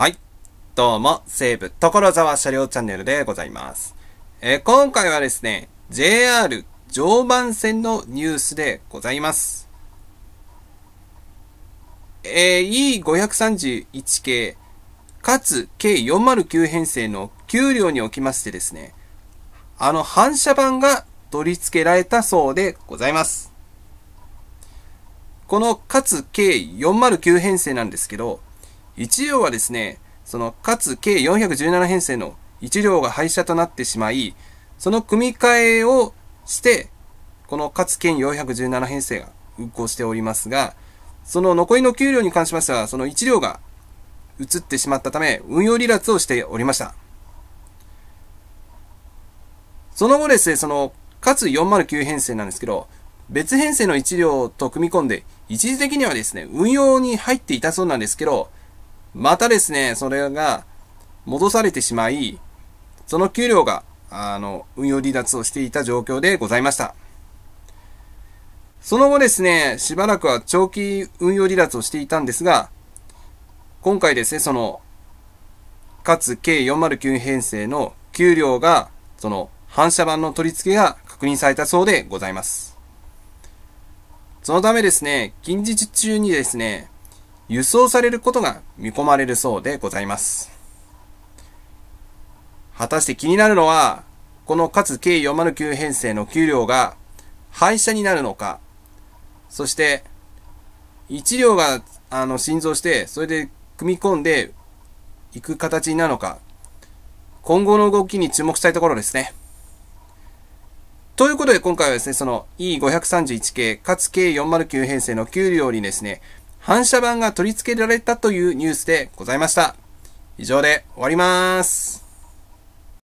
はい。どうも、西武所沢車両チャンネルでございます。えー、今回はですね、JR 常磐線のニュースでございます。えー、E531 系、かつ計409編成の給料におきましてですね、あの反射板が取り付けられたそうでございます。このかつ計409編成なんですけど、1両はですね、その、かつ計417編成の1両が廃車となってしまい、その組み替えをして、このかつ県417編成が運行しておりますが、その残りの給料に関しましては、その1両が移ってしまったため、運用離脱をしておりました。その後ですね、その、かつ409編成なんですけど、別編成の1両と組み込んで、一時的にはですね、運用に入っていたそうなんですけど、またですね、それが戻されてしまい、その給料が、あの、運用離脱をしていた状況でございました。その後ですね、しばらくは長期運用離脱をしていたんですが、今回ですね、その、かつ計409編成の給料が、その、反射板の取り付けが確認されたそうでございます。そのためですね、近日中にですね、輸送されることが見込まれるそうでございます。果たして気になるのは、このかつ計409編成の給料が廃車になるのか、そして、1両があの心臓して、それで組み込んでいく形になるのか、今後の動きに注目したいところですね。ということで今回はですね、その E531 系、かつ K409 編成の給料にですね、反射板が取り付けられたというニュースでございました。以上で終わります。